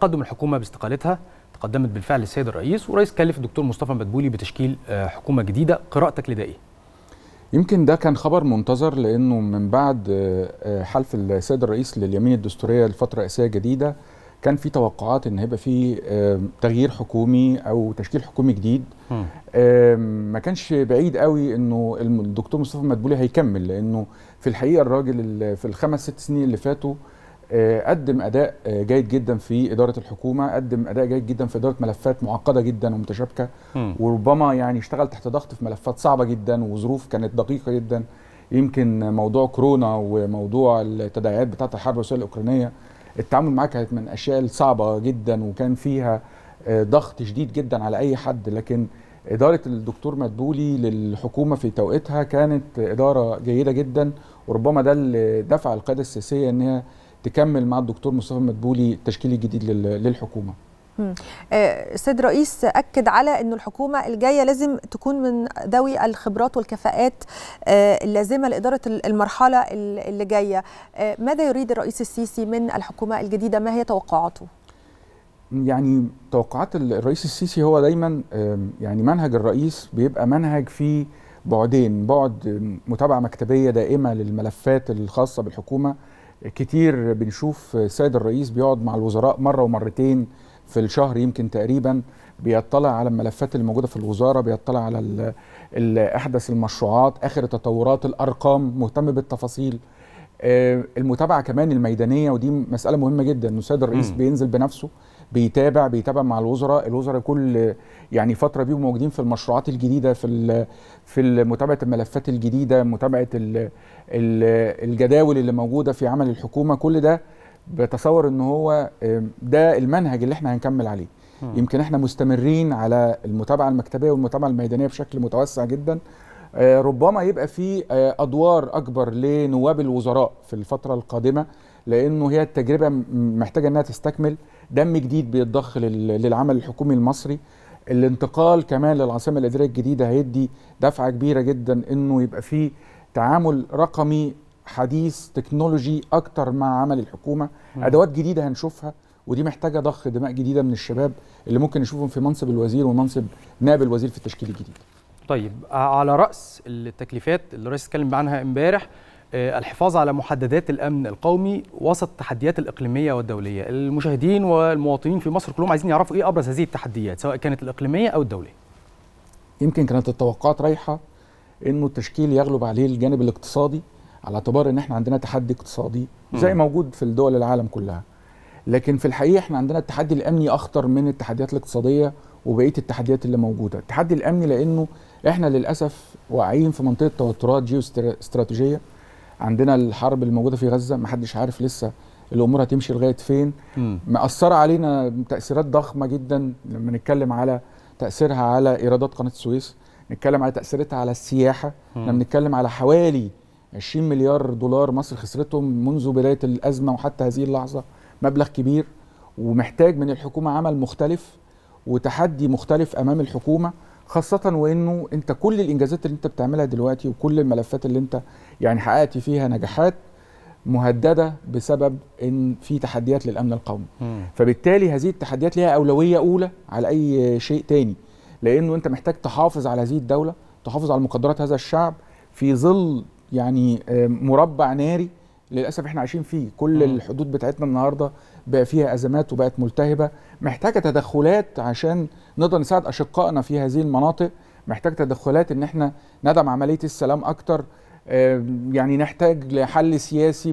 تقدم الحكومه باستقالتها تقدمت بالفعل السيد الرئيس والرئيس كلف الدكتور مصطفى مدبولي بتشكيل آه، حكومه جديده قراءتك لده ايه يمكن ده كان خبر منتظر لانه من بعد آه، آه، حلف السيد الرئيس لليمين الدستوريه لفتره رئاسيه جديده كان في توقعات ان هيبقى في تغيير حكومي او تشكيل حكومي جديد ما كانش بعيد قوي انه الدكتور مصطفى مدبولي هيكمل لانه في الحقيقه الراجل في الخمس ست سنين اللي فاتوا آه، قدم اداء آه، جيد جدا في اداره الحكومه قدم اداء جيد جدا في اداره ملفات معقده جدا ومتشابكه وربما يعني اشتغل تحت ضغط في ملفات صعبه جدا وظروف كانت دقيقه جدا يمكن موضوع كورونا وموضوع التداعيات بتاعه الحرب الروسيه الاوكرانيه التعامل معاه كانت من الاشياء الصعبه جدا وكان فيها آه، ضغط شديد جدا على اي حد لكن إدارة الدكتور مدبولي للحكومة في توقيتها كانت إدارة جيدة جدا وربما ده اللي دفع القيادة السياسية إن هي تكمل مع الدكتور مصطفى مدبولي التشكيل الجديد للحكومه السيد آه، رئيس اكد على انه الحكومه الجايه لازم تكون من ذوي الخبرات والكفاءات آه، اللازمه لاداره المرحله اللي جايه آه، ماذا يريد الرئيس السيسي من الحكومه الجديده ما هي توقعاته يعني توقعات الرئيس السيسي هو دايما يعني منهج الرئيس بيبقى منهج فيه بعدين بعد متابعه مكتبيه دائمه للملفات الخاصه بالحكومه كتير بنشوف السيد الرئيس بيقعد مع الوزراء مره ومرتين في الشهر يمكن تقريبا بيطلع على الملفات اللي موجوده في الوزاره بيطلع على احدث المشروعات اخر التطورات الارقام مهتم بالتفاصيل آه، المتابعه كمان الميدانيه ودي مساله مهمه جدا ان السيد الرئيس م. بينزل بنفسه بيتابع بيتابع مع الوزراء الوزراء كل يعني فتره بيبقوا موجودين في المشروعات الجديده في في متابعه الملفات الجديده متابعه الجداول اللي موجوده في عمل الحكومه كل ده بتصور ان هو ده المنهج اللي احنا هنكمل عليه م. يمكن احنا مستمرين على المتابعه المكتبيه والمتابعه الميدانيه بشكل متوسع جدا آه، ربما يبقى في آه، ادوار اكبر لنواب الوزراء في الفتره القادمه لانه هي التجربه محتاجه انها تستكمل دم جديد بيتضخ للعمل الحكومي المصري الانتقال كمان للعاصمه الاداريه الجديده هيدي دفعه كبيره جدا انه يبقى في تعامل رقمي حديث تكنولوجي اكتر مع عمل الحكومه ادوات جديده هنشوفها ودي محتاجه ضخ دماء جديده من الشباب اللي ممكن نشوفهم في منصب الوزير ومنصب نائب الوزير في التشكيل الجديد طيب على راس التكليفات اللي الرئيس اتكلم عنها امبارح آه، الحفاظ على محددات الامن القومي وسط التحديات الاقليميه والدوليه المشاهدين والمواطنين في مصر كلهم عايزين يعرفوا ايه ابرز هذه التحديات سواء كانت الاقليميه او الدوليه يمكن كانت التوقعات رايحه انه التشكيل يغلب عليه الجانب الاقتصادي على اعتبار ان احنا عندنا تحدي اقتصادي زي موجود في الدول العالم كلها لكن في الحقيقه احنا عندنا التحدي الامني اخطر من التحديات الاقتصاديه وبقيه التحديات اللي موجوده التحدي الامني لانه احنا للاسف واقعين في منطقه توترات جيو استراتيجيه عندنا الحرب الموجوده في غزه ما حدش عارف لسه الامور هتمشي لغايه فين مأثره علينا تاثيرات ضخمه جدا لما نتكلم على تاثيرها على ايرادات قناه السويس نتكلم على تاثيراتها على السياحه لما نتكلم على حوالي 20 مليار دولار مصر خسرتهم منذ بدايه الازمه وحتى هذه اللحظه مبلغ كبير ومحتاج من الحكومه عمل مختلف وتحدي مختلف امام الحكومه خاصة وانه انت كل الانجازات اللي انت بتعملها دلوقتي وكل الملفات اللي انت يعني حققت فيها نجاحات مهدده بسبب ان في تحديات للامن القومي مم. فبالتالي هذه التحديات ليها اولويه اولى على اي شيء تاني لانه انت محتاج تحافظ على هذه الدوله تحافظ على مقدرات هذا الشعب في ظل يعني آه، مربع ناري للاسف احنا عايشين فيه كل م. الحدود بتاعتنا النهارده بقى فيها ازمات وبقت ملتهبه محتاجه تدخلات عشان نقدر نساعد اشقائنا في هذه المناطق محتاج تدخلات ان احنا ندعم عمليه السلام اكتر يعني نحتاج لحل سياسي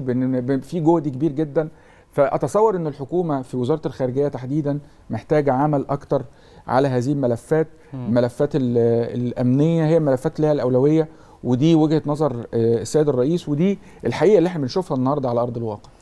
في جهد كبير جدا فاتصور ان الحكومه في وزاره الخارجيه تحديدا محتاجه عمل اكتر على هذه الملفات الملفات الامنيه هي ملفات لها الاولويه ودي وجهه نظر آه، السيد الرئيس ودي الحقيقه اللي احنا بنشوفها النهارده على ارض الواقع